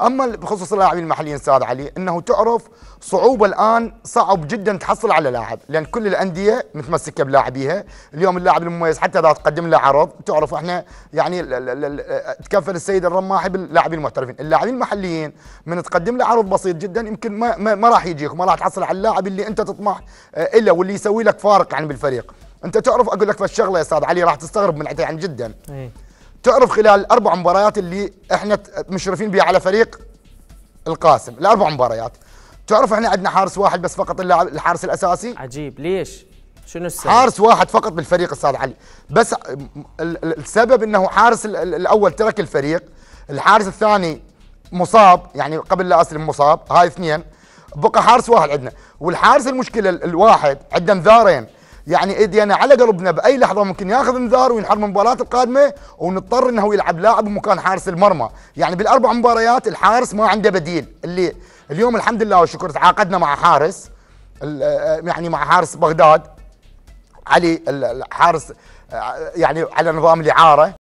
اما بخصوص اللاعبين المحليين استاذ علي انه تعرف صعوبه الان صعب جدا تحصل على لاعب لان كل الانديه متمسكه بلاعبيها اليوم اللاعب المميز حتى اذا تقدم له عرض تعرف احنا يعني تكفل السيد الرماحي باللاعبين المحترفين اللاعبين المحليين من تقدم له عرض بسيط جدا يمكن ما, ما, ما راح يجيك وما راح تحصل على اللاعب اللي انت تطمح آه، الا واللي يسوي لك فارق عن يعني بالفريق انت تعرف اقول لك فالشغله يا استاذ علي راح تستغرب من عن جدا إيه. تعرف خلال الاربع مباريات اللي احنا مشرفين بها على فريق القاسم الاربع مباريات تعرف احنا عندنا حارس واحد بس فقط اللاعب الحارس الاساسي عجيب ليش شنو السبب حارس واحد فقط بالفريق استاذ علي بس السبب انه حارس الاول ترك الفريق الحارس الثاني مصاب يعني قبل لا اسلم مصاب هاي اثنين بقى حارس واحد عندنا والحارس المشكله الواحد عندنا ذارين يعني ايدي يعني انا على قلبنا باي لحظه ممكن ياخذ انذار وينحرم المباراه القادمه ونضطر انه يلعب لاعب مكان حارس المرمى، يعني بالاربع مباريات الحارس ما عنده بديل، اللي اليوم الحمد لله والشكر تعاقدنا مع حارس آه، يعني مع حارس بغداد علي الحارس آه، يعني على نظام الاعاره